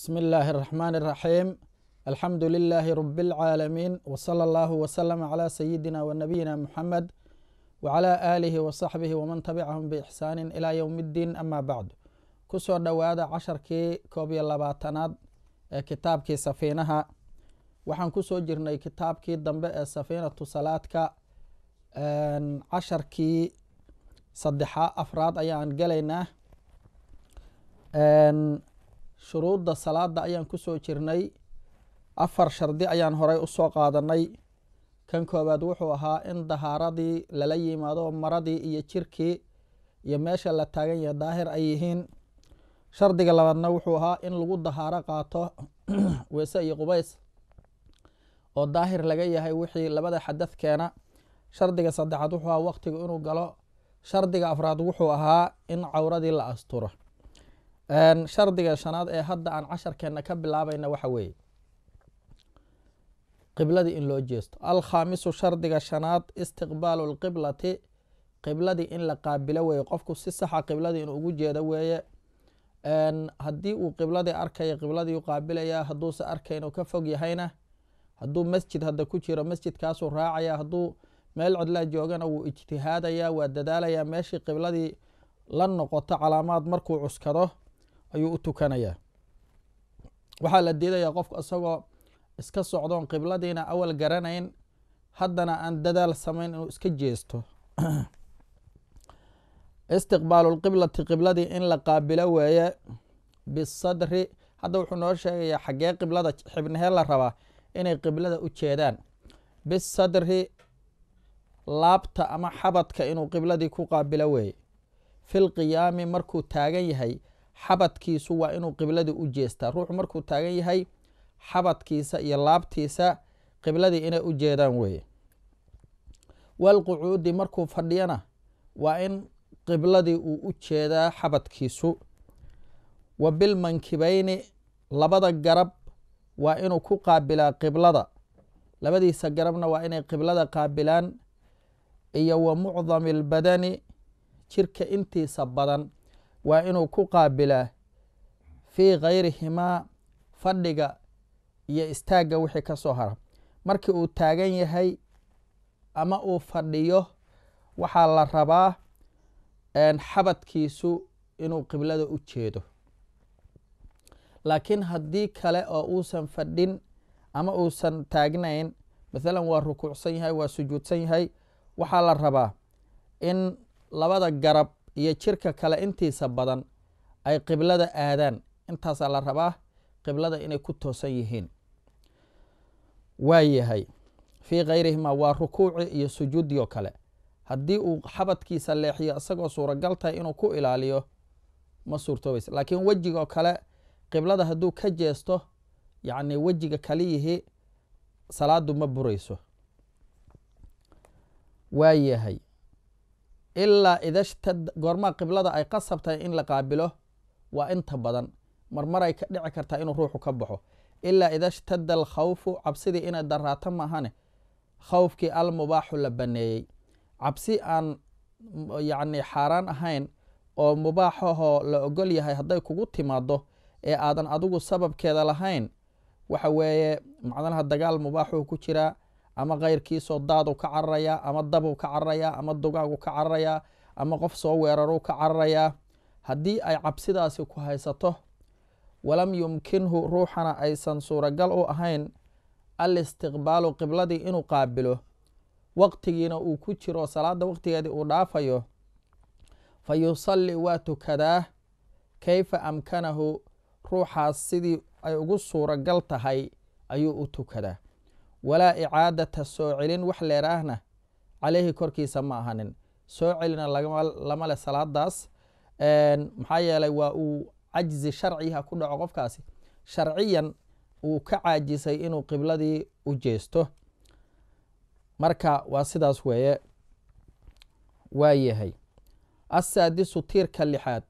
بسم الله الرحمن الرحيم الحمد لله رب العالمين وصلى الله وسلم على سيدنا ونبينا محمد وعلى آله wman ومن تبعهم بإحسان إلى يوم ama bacd ku soo dhowaada casharkii koob iyo labaatanaad ee kitaabkii safiinaha waxaan kusoo jirnay kitaabkii dambe ee safiinatu salaadka casharkii saddexa afraad ayaan gelaynaa shuruudda salaada ayaan kusoo jirnay afar shardi ayaan horay usoo qaadanay kan koowaad wuxuu ahaa in dahaaradii lala yimaado maradii iyo jirkii iyo meesha la taagan yahay daahir ay yihiin shardiga labaadna wuxuu ahaa in lagu dahaaro qaato weese iyo qubays oo daahir laga yahay wixii labada xadad keena shardiga saddexaad wuxuu ahaa waqtigu inuu galo shardiga afraad wuxuu ahaa in cawradii la asturo shardiga shanaad ee hadda aan casharkeena ka bilaabayna waxa weeye qibladii in loo jeesto alkhaamisu shardiga shanaad istiqbaalu lqiblati qibladii in la qaabilo weeye qofku si saxa qibladii inuu ugu jeeda weeye haddii uu qibladii arkaya qibladii qaabilaya hadduuse arkaynu ka fog yahayna hadduu masjid hadda ku jiro masjidkaasuu raacaya hadduu meel codlaa joogana wuu ijtihaadaya waa dadaalayaa meeshii qibladii la noqoto calaamaad markuu cuskado ayuu u tukanayaa waxaa la diidayaa qofku isagoo iska socdoon qibladiina awal garanayn haddana aan dadaal samayn inuu iska jeesto istiqbaalulqiblati qibladii in la qaabilo weeye bisadri hadda wuxuu noo sheegayaa xaggee qiblada xibnahee la rabaa inay qiblada u jeedaan bisadri laabta ama xabadka inuu qibladii ku qaabilo weeye fil qiyaami markuu taagan yahay xabadkiisu waa inuu qiblada u jeestaa ruuxu markuu taagan yahay xabadkiisa iyo laabtiisa qibladii inay u jeedaan weeye walqucuudi markuu fadhiyana waa in qibladii uu u jeedaa xabadkiisu wa bilmankibeyni labada garab waa inuu ku qaabilaa qiblada labadiisa garabna waa inay qiblada qaabilaan iyo wa mucdami albadani jirka intiisa badan waa inuu ku qaabilaa fii khayrihimaa fadhiga iyo istaagga wixii ka soo hara markii uu taagan yahay ama uu fadhiyo waxaa la rabaa xabadkiisu inuu qiblada u jeedo laakiin haddii kale oo uusan fadhin ama uusan taagnayn maalan waa rukuucsan yahay waa sujuudsan yahay waxaa la rabaa in labada garab iyo jirka kale intiisa badan ay qiblada aadaan intaasaa la rabaa qiblada inay ku toosan yihiin waayahay fii khayrihima waa rukuuci iyo oo kale haddii uu xabadkiisa leexiyo isagoo suuragaltahay inuu ku ilaaliyo ma suurtoobaysa laakiin oo kale qiblada hadduu ka jeesto yacnii wejiga kaliyihii salaadu ma burayso waayahay ilaa idashtad goormaa qiblada ay qasab in la qaabilo waa inta badan marmaray ka dhici kartaa inuu ruuxu ka baxo ilaa idashtada alkhawfu cabsidii inay daraato maahane khawfkii almubaaxu la baneeyey cabsi aan yacni xaaraan ahayn oo mubaaxahoo la ogol yahay hadday kugu timaado ee aadan adigu sababkeeda lahayn waxa weeye macnaha dagaal mubaaxuhu ku jiraa ama keyrkiisoo daadu ka cararayaa ama dabuu ka cararayaa ama dogaagu ka cararayaa ama qof soo weeraruu ka cararayaa haddii ay cabsidaasi ku haysato walam yumkinhu ruuxana aysan suuragal u ahayn alistiqbaalu qibladii inuu qaabilo waqtigiina uu ku jiro salaada waqtigeedii uu dhaafayo fa yusalli waa tukadaa kayfa amkanahu ruuxaas sidii ay ugu suuragal tahay ayuu u tukadaa walaa icaadata soo celin wax leeraahna caleyhi korkiisa ma ahanin soo celina lama leh salaadaas maxaa yeelay waa uu cajzi sharciha ku dhaco qofkaasi sharciyan uu ka caajisay inuu qibladii u jeesto marka waa sidaas weeye waa yahay asaadisu tiirka lixaad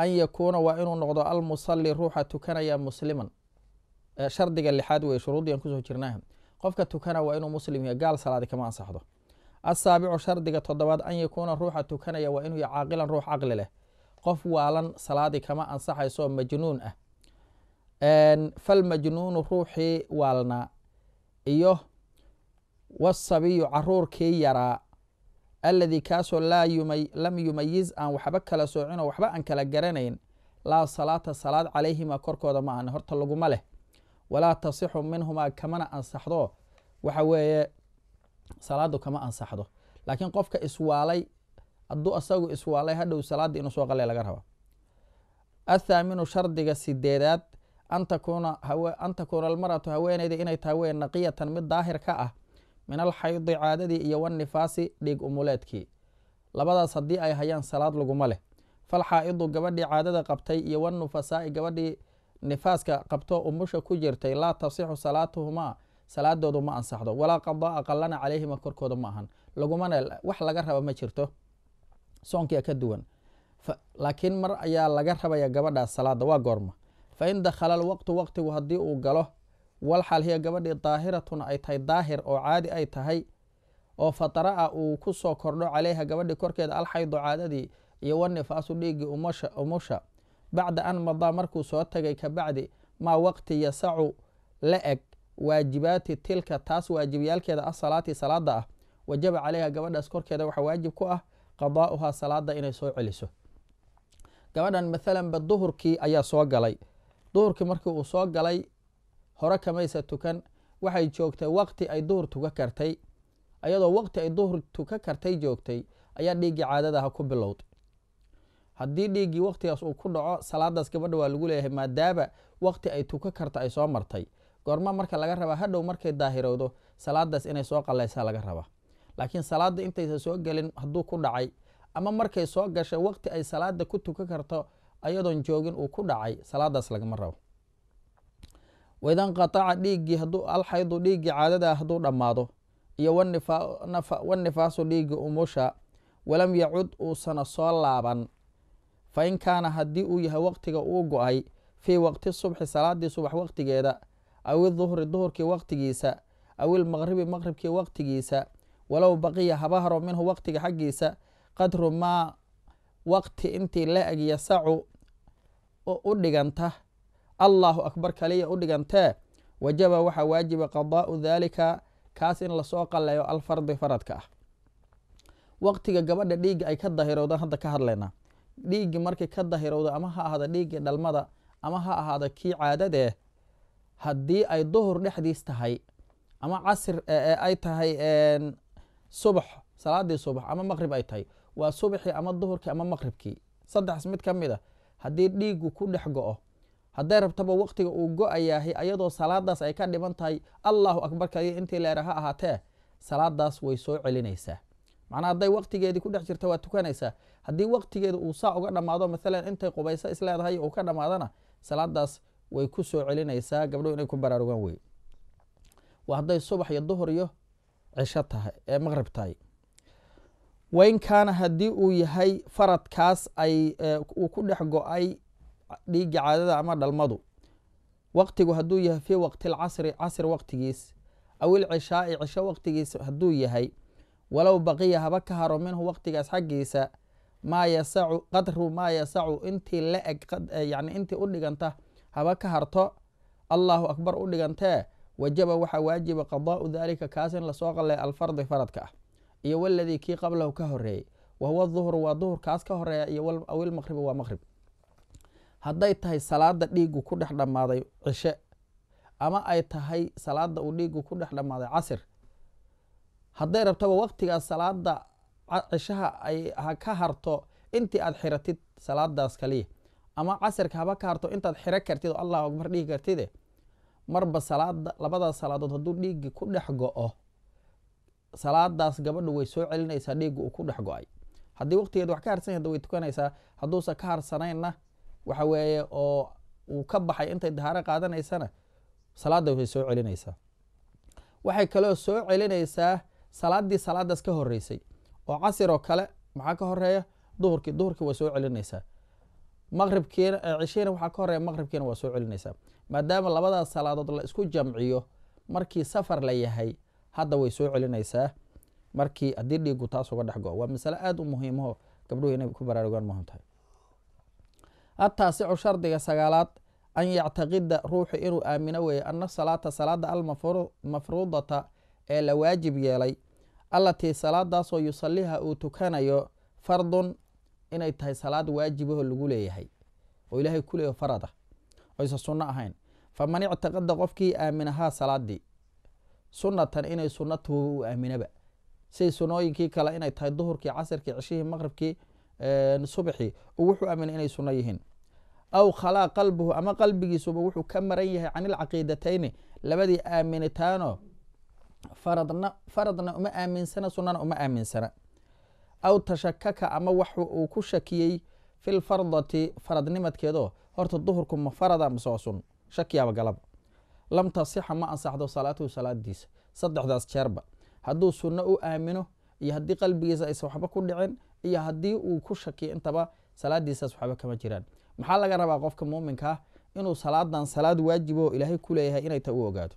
an yakuuna waa inuu noqdo almusalli ruuxa tukanaya musliman shardiga lixaad weye shuruuddiian kusoo jirnaaha qofka tukana waa inuu muslim yahy gaal salaadi kama ansaxdo asaabicu shardiga toddobaad an yakuuna ruuxa tukanaya waa inuu caaqilan ruux caqli leh qof waalan salaadii kama ansaxaysoo majnuun ah falmajnuunu ruuxii waalnaa iyo wasabiyu caruurkii yaraa alladii kaasoo lam yumayiz aan waxba kala soocino waxba aan kala garanayn laa salaata salaad calayhima korkooda ma ahan horta laguma leh walaa tasixu minhumaa kamana ansaxdo waxa weeye salaadu kama ansaxdo laakiin qofka iswaalay hadduu asagu iswaalay hadhow salaada inuu soo qalay laga raba athaaminu shardiga sideedaad an takuuna an takuuna almaratu haweeneyda inay tahay weye naqiyatan mid daahir ka ah min alxaydi caadadii iyo wanifaasi dhiig umuleedkii labadaas haddii ay hayaan salaad laguma leh falxaa'idu gabadhii caadada qabtay iyo wanufasaai gabadhii nifaaska qabto umusha ku jirtay laa tasixu salaatuhumaa salaadoodu ma ansaxdo walaa qadaa qalana caleyhima korkooda ma ahan lagumana wax laga raba ma jirto soonkia ka duwan laakiin mar ayaa laga rabaya gabadhaas salaada waa goorma fa in dakhala alwaqtu waqtigu haddii uu galo walxal hiya gabadhii daahiratun ay tahay daahir oo caadi ay tahay oo fatara uu ku soo kordho caleyha gabadhii korkeeda alxaydu caadadii iyo wanifaasu dhiiggii umusha bacda an madaa markuu soo tagay kabacdi maa waqti yasacu la eg waajibaati tilka taas waajibyaalkeeda ah salaati salaada ah wajaba caleyha gabadhaas korkeeda waxaa waajib ku ah qadaa'uhaa salaada inay soo celiso gabadhan maalanba duhurkii ayaa soo galay duhurkii markii uu soo galay hore kamaysa tukan waxay joogtay waqti ay duhur tuka kartay ayadoo waqti ay duhur tuka kartay joogtay ayaa dhiiggii caadadaha ku bilowday haddii dhiiggii wakhtigaas uu ku dhaco salaadaas gabadha waa lagu leeyahay maadaama wakhti ay tuko karta ay soo martay goorma marka laga rabaa hadhow markay daahirowdo salaadaas inay soo qalaysaa laga rabaa laakiin salaada intaysan soo gelin hadduu ku dhacay ama markay soo gashay wakhti ay salaada ku tukan karto ayadoon joogin uu ku dhacay salaadaas lagama rabo waidanqaaca dhiiggii alxaydu dhiiggii caadada hadduu dhammaado iyo wanifaasu dhiiggii umusha walam yacud uusana soo laaban fain kaana haddii uu yahay waqtiga uu go-ay fii waqti subxi salaadii subax waqtigeeda aw iduhri duhurkii waqtigiisa aw ilmaqribi maqribkii waqtigiisa walow baqiya habaharo minhu waqtiga xaggiisa qadru maa waqti intii la eg yasacu u dhiganta allaahu akbar kaliya u dhigantee wajaba waxaa waajiba qadaa'u daalika kaas in lasoo qalleeyo alfardi faradka ah waqtiga gabadha dhiigga ay ka dahirowdan hadda ka hadlaynaa dhiiggii markii ka dahirowda ama ha ahaada dhiiggii dhalmada ama ha ahaada kii caadadee haddii ay duhur dhexdiis tahay ama casir eh, eh, ay tahay subax salaadii subax ama maqrib ay tahay waa subaxii ama duhurkii ama maqribkii saddexaas mid ka mid a ah, haddii dhiiggu ku dhex go-o hadday rabtaba waqtiga uu go-ayaahay ayadoo salaadaas ay ka dhiban tahay allaahu akbar akbarkay intii leera ha ahaatee salaadaas way soo celinaysaa macnaa hadday waqtigeedii ku dhex jirta waa tukanaysaa haddii waqtigeeda uu saa uga dhammaado maalan intay qubayso isleedahay uu ka dhammaadana salaadaas way ku soo celinaysaa gabdho inay ku baraarugaan wey waa hadday subax iyo duhur iyo cisho tahay ee maqrib tahay wain haddii uu yahay faradkaas ay uu ku dhex go-ay dhiigga caadada ama dhalmadu waqtigu hadduu yahay fii waqti alcasri casr waqtigiis awil cishaai cisho waqtigiis hadduu yahay walow baqiya haba ka haro minhu waqtigaas xaggiisa maa yasacu qadru maa yasacu intii la eg eh, yani intii u dhiganta haba ka harto allahu akbar u dhigantee wajaba waxaa waajiba qadaau daalika kaas in lasoo qalay alfardi faradka ah iyo waladii kii qablahu ka horeeyey wahuwa duhru waa duhur kaas ka horeeya iyo awil awilmaqhribu waa maqhrib hadday tahay salaada dhiigu ku dhex dhammaaday cishe ama ay tahay salaada uu dhiigu ku dhex dhammaaday casir hadday rabtaba waqtigaa salaada cishaha ay ha ka harto intii aad xiratid salaadaas kaliya ama casirka haba ka harto intaad xiro kartid oo allahu akbar dhihi kartide marba salaada labadaas salaadood hadduu dhiiggi ku dhex go-o salaadaas gabadha way soo celinaysaa dhiigga uu ku dhex go-ay haddii waqtigeed wax ka harsanya way tukanaysaa hadduusa ka harsanayna waxa weeye oo uu ka baxay intay dahaaro qaadanaysana salaada way soo celinaysaa waxay kaloo soo celinaysaa salaadii salaadaas ka horeysay oo casir oo kale maxaa ka horeeya duhurkii duhurkii waa soo celinaysaa maqribkiina eh, cisheyna waxaa ka horeeya maqribkiina waa soo celinaysaa maadaama labadaas salaadood la isku jamciyo markii safar la yahay hadda way soo celinaysaa markii haddii dhiigu taas uga dhex go waa masale aada u muhiimaho gabdhuhu inay ku baraarugaan muhim tahay ataasicu shardiga sagaalaad an yactaqida ruuxu inuu aamino weeye ana salaata salaada almafruudata ee la waajib yeelay allatii salaadaasoo yusaliiha uu tukanayo fardun inay tahay salaad waajibaho lagu leeyahay oo ilaahay ku leeyaho farada oysa sunno ahayn faman ictiqada qofkii aaminahaa salaadii sunnatan inay sunno tuhubo u aaminaba siday sunooyinkii kale inay tahay duhurkii casirkii ceshihii maqribkii subxii wuxuu aaminay inay sunno yihiin aw khalaa qalbuhu ama qalbigiisuba wuxuu ka maran yahay canilcaqiidatayni labadii aaminitaano faradna faradna uma aaminsana sunana uma aaminsana aw tashakaka ama wax uu ku shakiyey fi lfardati faradnimadkeedo horta duhurku ma farada mase waa sun shakiyaaba galaba lam tasixa ma ansaxdo salaatuhu salaadiisa saddexdaas jeerba hadduu sunno u aamino iyo haddii qalbigiisa aysan waxba ku dhicin iyo haddii uu ku shakiyo intaba salaadiisaas waxba kama jiraan maxaa laga rabaa qofka muminkaa ah inuu salaadan salaad waajibo ilaahay ku leeyahay inay ta u ogaado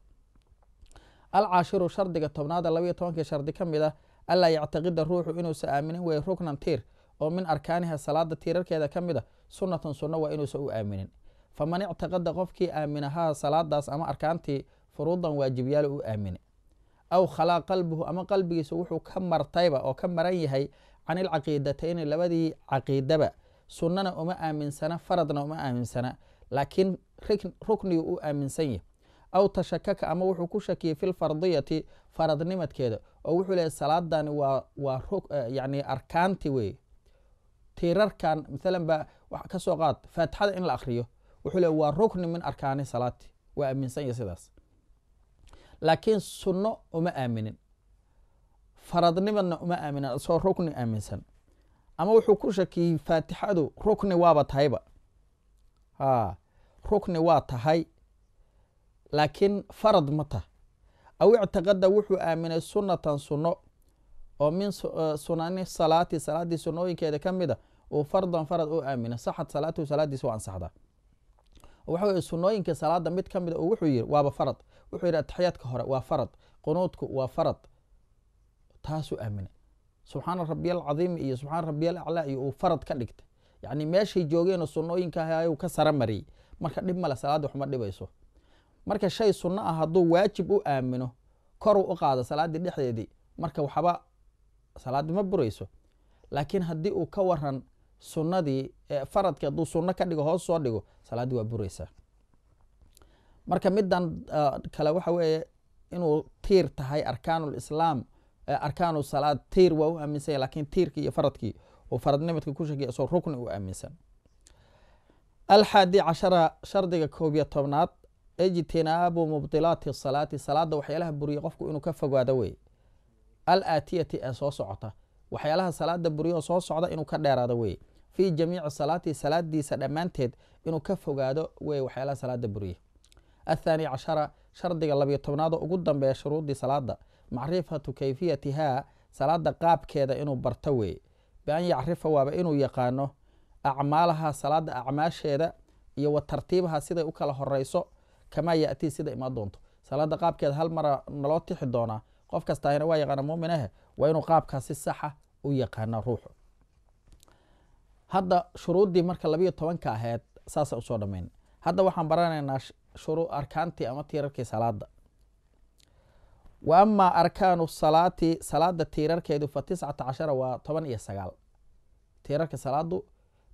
alcaashiru shardiga tobnaada labaiyo tobankii shardi ka mid a allaa yactaqida ruuxu inuusa aaminin wey ruknan tiir oo min arkaaniha salaada tiirarkeeda ka mid a sunnatan sunno waa inuusa u aaminin faman ictaqada qofkii aaminahaa salaadaas ama arkaantii furuudan waajibyaalo u aamini aw khalaa qalbuhu ama qalbigiisa wuxuu ka martayba oo ka maran yahay can ilcaqiidatayni labadii caqiidaba sunnana uma aaminsana faradna uma aaminsana laakiin rukniga u aaminsan yahy aw tashakaka ama wuxuu ku shakiyey fi lfardiyati faradnimadkeeda oo wuxuu leeya salaadani waa waa eh, yani arkaanti wey tiirarkan maalan ba ka soo qaad faatixada in la akriyo wuxuu leey waa rukni min arkaani salaati waa aaminsan yahy sidaas laakiin sunno uma aaminin faradnimadna uma aaminin isagoo rukni aaminsan ama wuxuu ku shakiyey faatixadu rukni waaba tahayba rukni waa tahay laakiin farad ma tah aw ictiqada wuxuu aaminay sunnatan sunno oo min eh, sunani salaati salaaddii sunnooyinkeeda ka mida uu fardan farad u aamina saxad salaatuhu salaadiisa waa ansaxdaa waxa weye sunnooyinka salaada mid ka mida uu wuxuu yiri waaba farad wuxuu yidhi ataxiyaadka hore waa farad qunuudku waa farad taasuu aaminay subxaana rabbiyaal cadiimi iyo subxaana rabbiyaal aclaa iyo uu farad ka dhigtay yacni meeshay joogeenoo sunnooyinka ahayu ka sara mariyey marka dhib male salaada waxma dhibayso marka shay sunno ah hadduu waajib u aamino koruu u qaado salaaddii dhexdeedii marka waxba salaaddi ma burayso laakiin haddii uu ka waran sunnadii e, faradkii hadduu sunno ka dhigo hoos soo dhigo salaaddii waa buraysaa marka middan e, kale waxa weeye inuu tiir tahay arkaanulislaam e, arkaanu salaad tiir waa u aaminsan yahy lakiin tiirkii iyo faradkii uu faradnimadka ku sheegay isoo rukni u aaminsan alxaadi cashara shardiga koob iyo tobnaad ijtinaabu mubdilaati salaati salaada waxyaalaha buriya qofku inuu ka fogaado wey alaatiyati ee soo socota waxyaalaha salaada buriyao soo socda inuu ka dheeraado wey fii jamiici salaati salaadiisa dhammaanteed inuu ka fogaado wey waxyaalaha salaada buriya athaani cashara shardiga labiyo tobnaado ugu dambeeya shuruudii salaada macrifatu kayfiyatihaa salaada qaabkeeda inuu barto wey bian yacrifa waaba inuu yaqaano acmaalaha salaada acmaasheeda iyo wa siday u kala horeyso kamaa yatii sida imaa doonto salaada qaabkeed hal mara naloo tixi doonaa qof kastaahina waa yaqaana muminahe waa inuu qaabkaasi saxa u yaqaana ruuxu hadda shuruuddii marka labiyo tobanka aheyd saasaan usoo dhammayn hadda waxaan baranaynaa arkaantii ama tiirarkii salaada wa amaa arkaanu salaati salaada tiirarkeedu fa tiscata cashara waa toban iyo sagaal tiirarka salaadu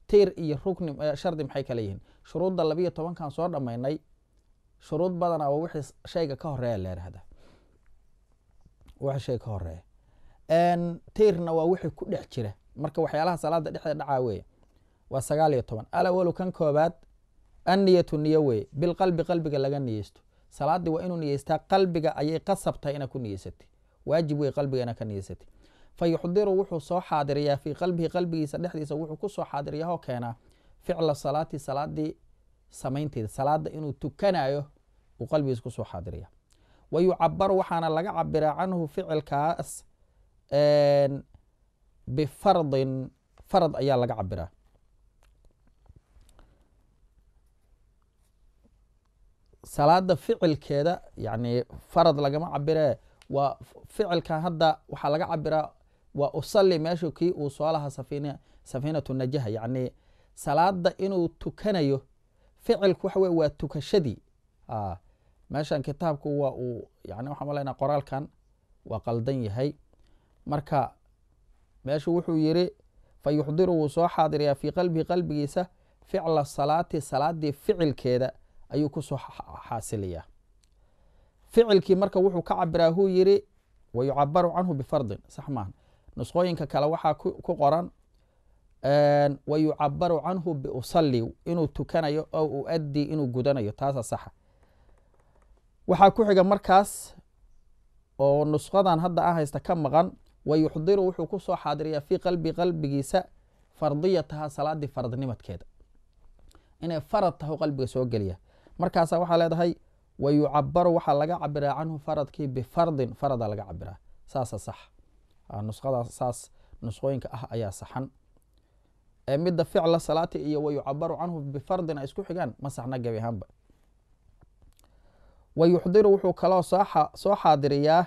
tiir iyo rugni shardi maxay kale yihiin shuruudda labiyo tobankan soo dhammaynay shuruud badana w wixii shayga ka horeeya la yidhaahda wixii shay ka horeeya tiirna waa wixii ku dhex jira marka waxyaalaha salaada dhexdeed dhacaa weeye waa sagaal iyo toban alawalu kan koobaad anniyatu niyo weeye bilqalbi qalbiga laga niyeysto salaadii waa inuu niyeystaa qalbiga ayay qasabtahay inaad ku niyeysatay waajib wey qalbiga inaad ka niyeysatay fa wuxuu soo xaadiriyaa fii qalbihi qalbigiisa dhexdiisa wuxuu ku soo xaadiriyaahoo keenaa ficla salaati salaadii samaynteeda salaada inuu tukanayo uu qalbigiis kusoo xaadiraya wa waxaana laga cabiraa canhu ficilkaas bifardin fard ayaa laga cabiraa salaada ficilkeeda yani farad lagama cabiree waa ficilkan hadda waxaa laga cabiraa waa usali meesha kii uu soo lahaa safin safinatu najaha yacni salaada inuu tukanayo ficilku waxa wey waa tukashadii meeshan kitaabku waa uu yani waxaan malaynaa qoraalkan waa qaldan yahay marka meeshu wuxuu yidhi fa yuxdiru wuu soo xaadiriyaa fii qalbihi qalbigiisa ficla salaati salaaddii ficilkeeda ayuu kusoo xaasilayaa ficilkii marka wuxuu ka cabiraa huu yidhi wa canhu bifardin sax nusqooyinka kale waxaa ku qoran wa canhu biusali inuu tukanayo oo uaddi inuu gudanayo taasa saxa waxaa ku xiga markaas oo nusqadan hadda aan ah haysta ka maqan wayuxdiru wuxuu kusoo xaadiriyaa fii qalbi qalbigiisa fardiyataha salaadii faradnimadkeeda inay farad taho qalbiga soo geliya markaasaa waxaa leedahay wayucabaru waxaa laga cabiraa canhu faradkii bifardin farada laga cabiraa saasa sax ah, nusqadaas saas nusqooyinka ah ayaa saxan midda ficla salaati iyo wayucabaru canhu bifardin ay isku xigaan ma saxna gebi ahaanba wayuxdiru wuxuu kaloo soo xaadiriyaa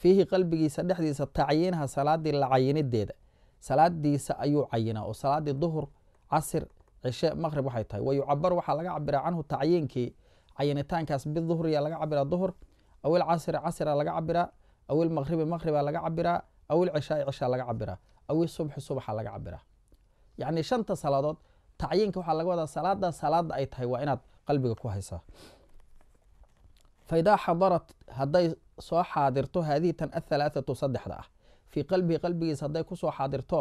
fiihi qalbigiisa dhexdiisa tacyiinha salaadii la cayinideeda salaadiisa ayuu cayinaa oo salaadii duhur casir cishe maqhrib waxay tahay wayucabaru waxaa laga cabiraa canhu tacyiinkii cayinitaankaas biduhriya laga cabiraa duhur aw ilcasri casira laga cabiraa aw ilmaqhribi maqhriba laga cabiraa aw ilcishaai cishaa laga cabiraa aw isubxi subaxa laga cabiraa yacnii shanta salaadood tacyiinka waxaa laga wadaa salaada salaada ay tahay waa inaad qalbiga ku haysaa faidaa xadarat hadday soo xaadirto haadihi tan athalaatatu saddexda ah fii qalbihi qalbigiisa hadday kusoo xaadirto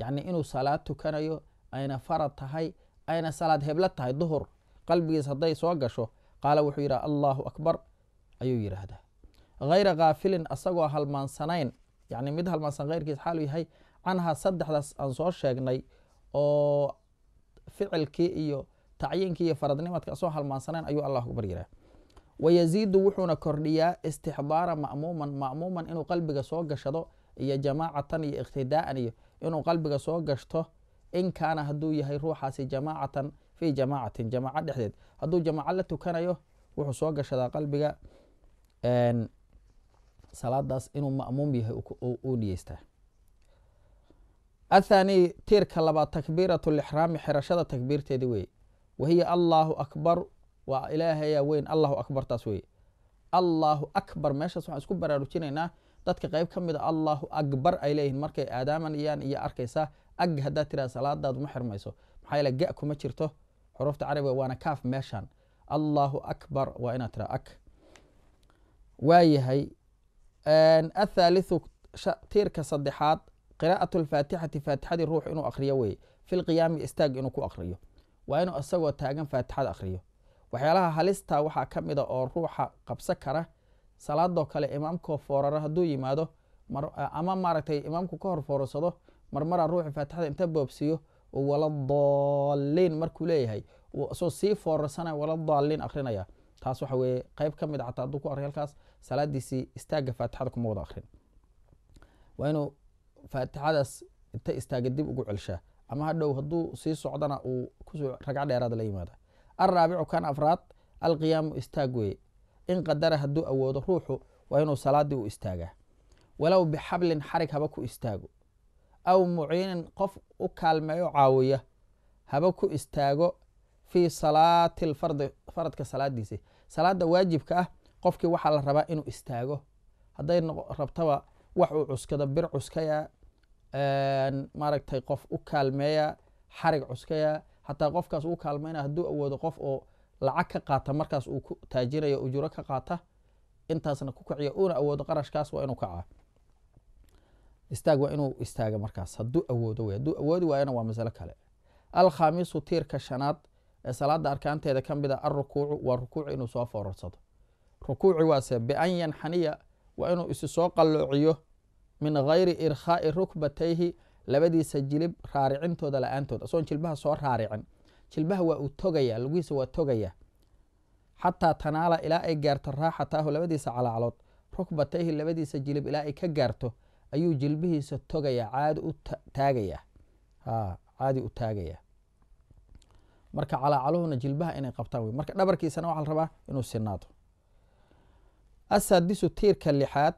yacni inuu salaad tukanayo ayna farad tahay ayna salaad heblo tahay duhur qalbigiis hadday soo gasho qaala wuxuu yidhaha allaahu akbar ayuu yidhaahdaa hayra kaafilin asagoo halmaansanayn yacni mid halmaansan heyrkiis xaalu yahay canhaa saddexdaas aan soo sheegnay oo ficilkii iyo tacyiinkii iyo faradnimadka asagoo halmaansanayn ayuu allahu akbar yidhaha wayasiidu wuxuuna kordhiyaa istixdaara ma'muuman ma'muuman inuu qalbiga soo gashado iyo jamaacatan iyo iqtidaa'an iyo inuu qalbiga soo gashto in kaana hadduu yahay ruuxaasi jamaacatan fii jamaacatin jamaaco dhexdeed hadduu jamaaco la tukanayo wuxuu soo gashadaa qalbiga salaadaas inuu ma'muum yahay uu niyeystaa athaani tiirka labaad takbiiratu lixraami xirashada takbiirteedi weeye wahiya allaahu akbar waa ilaahayaa weyn allahu akbar taas weye allahu akbar meeshaas waxaan isku baraarujinaynaa dadka qayb ka mid a ah allahu akbar ay leeyihiin markay aadaaman iyaan iyo arkaysaa ag haddaad tiraa salaadaadu ma xirmayso maxaa yaele ga kuma jirto xurufta carabiga waana kaaf meeshaan allahu akbar waa inaad tiraa ag waayahay athaalithu tiirka saddexaad qiraa'atu alfaatixati faatixadii ruux inuu akhriyo weye filqiyaami istaag inuu ku akhriyo waa inuu isagoo taagan faatixada akhriyo waxyaalaha halista ah waxaa ka mida ah oo ruuxa qabso kara salaadoo kale imaamkoo fooraro hadduu yimaado ama maaragtay imaamku ka hor foorarsado marmara ruuxi faatixada inta boobsiyo oo wala daaliin markuu leeyahay soo sii foorasana wala daaliin akrinaya taas waxa weye qeyb ka mid a ah xataa hadduu ku akriy halkaas salaadiisii istaaga faatixada kuma wada akrin waa inuu faatixadaas inta istaaga dib ugu celshaa ama hadhow hadduu sii socdana uu kusoo ragco dheeraada la yimaada alraabicu kan afraad alqiyaamu istaag weye in qadara hadduu awoodo ruuxu waa inuu salaadii u istaagaa walow bixablin xarig haba ku istaago aw muciinin qof u kaalmeeyo caawiya haba ku istaago fii salaati alfardi faradka salaadiisa salaada waajibka ah qofkii waxaa la rabaa inuu istaago hadday rabtaba wax uu cuskado bir cuskaya maaragtay qof u kaalmeeya xarig cuskaya xataa qofkaas uu kaalmayna hadduu awoodo qof oo lacag ka qaata markaas uu ku taajiraya ujuro ka qaata intaasna ku kiciya uuna awoodo qarashkaas waa inuu kacaa istaag waa inuu istaaga markaas hadduu awoodo wey hadduu awoodi waayana waa masalo kale alkhaamisu tiirka shanaad ee salaada arkaanteeda ka mid a ah, arukuucu waa rukuuc inuu soo foorarsado rukuuci waase bian yanxaniya waa inuu isu soo qalloociyo min gayri irkhaa'i rukbatayhi labadiisa jilib raaricintooda la-aantood asoon jilbaha soo raaricin jilbaha waa uu togayaa lugihiisa waa togaya xataa tanaala ilaa ay gaarto raaxataahu labadiisa calaaclood rukbatayhi labadiisa jilib ilaa ay ka gaarto ayuu jilbihiisa togaya caadi u taagayaa caadi u taagayaa marka calaacaluhuna jilbaha inay qabtaan wey marka dhabarkiisana waxaa la rabaa inuu sinaado asadisu tiirka lixaad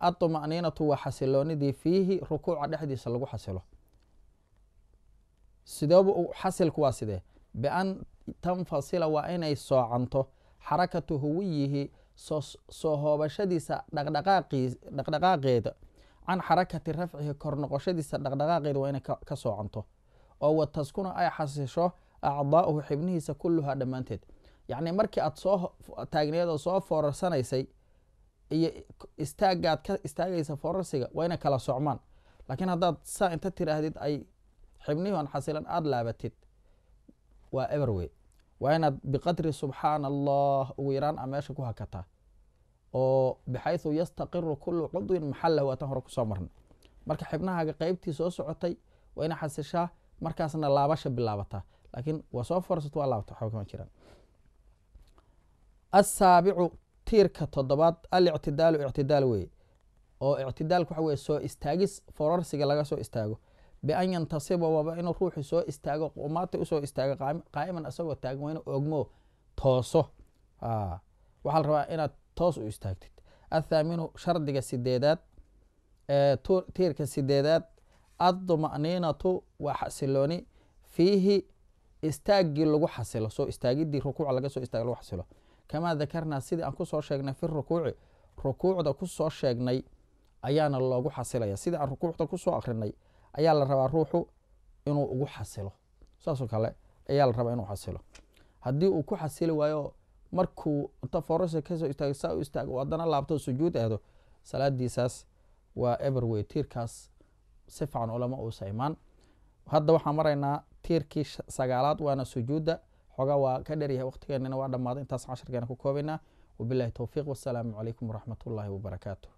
atomaniinatu waa xasiloonidii fiihi rukuuca dhexdiisa lagu xasilo sideeba xasilku waa sidee bian tanfasila waa inay soocanto xarakatu huwiyihi soo hoobashadiisa dhaqdhaqaaqeeda can xarakati rafcihi kor noqoshadiisa dhaqdhaqaaqeeda waa inay ka soocanto oo wa taskuna ay xasisho acdaa'uhu xibnihiisa kulluhaa dhammaanteed yacnii markii aad soo taagneed oo soo foorarsanaysay iyo istaagaad ka istaagaysa forarsiga waa inay kala socmaan laakiin haddaad saa inta tiraahdid ay xibnihii an xasilan aada laabatid waa everway waa inaad biqadri subxaana allah ugu yaraan a meesha ku hakataa oo bixaysu yastaqiru kulu cudwin maxalahu waataan hore kusoo marnay marka xibnahaaga qeybtii soo socotay waa ina xasishaa markaasna laabasha bilaabataa laakiin waa soo forarsat waa laabata waxba kama jiraan asaabicu tiirka toddobaad alictidaalu ictidaal weye oo ictidaalku waxa weye soo istaagis forarsiga laga soo istaago bian yantasiba waba inuu ruuxu soo istaago qumaata usoo istaago qaa'iman isagoo taagan waa inu ogmo tooso waxaa la rabaa inaad toos u istaagtid athaaminu shardiga sideedaad tiirka sideedaad adduma'niinatu waa xasilooni fiihi istaaggii lagu xasilo soo istaagiddii rukuuca laga soo istaaga lagu xasilo kamaa dakarnaa sidii aan kusoo sheegnay fi rukuuci rukuucda kusoo sheegnay ayaana loogu xasilaya sidii aan rukuucda kusoo akrinay ayaa la rabaa ruuxu inuu ugu xasilo saasoo kale ayaa la rabaa inuu xasilo haddii uu ku xasili waayo markuu inta foorasa kasoo istaag saa u istaago haddana laabto sujuud ahdo salaadiisaas waa eberwey tiirkaas si fican ulama uusa imaan hadda waxaan maraynaa tiirkii sagaalaad waana sujuudda xoogaa waa ka dheeryahay waqtigeenina waa dhammaaday intaas casharkeena ku koobaynaa wabilahi towfiiq wasalaamu calaykum waraxmat ullaahi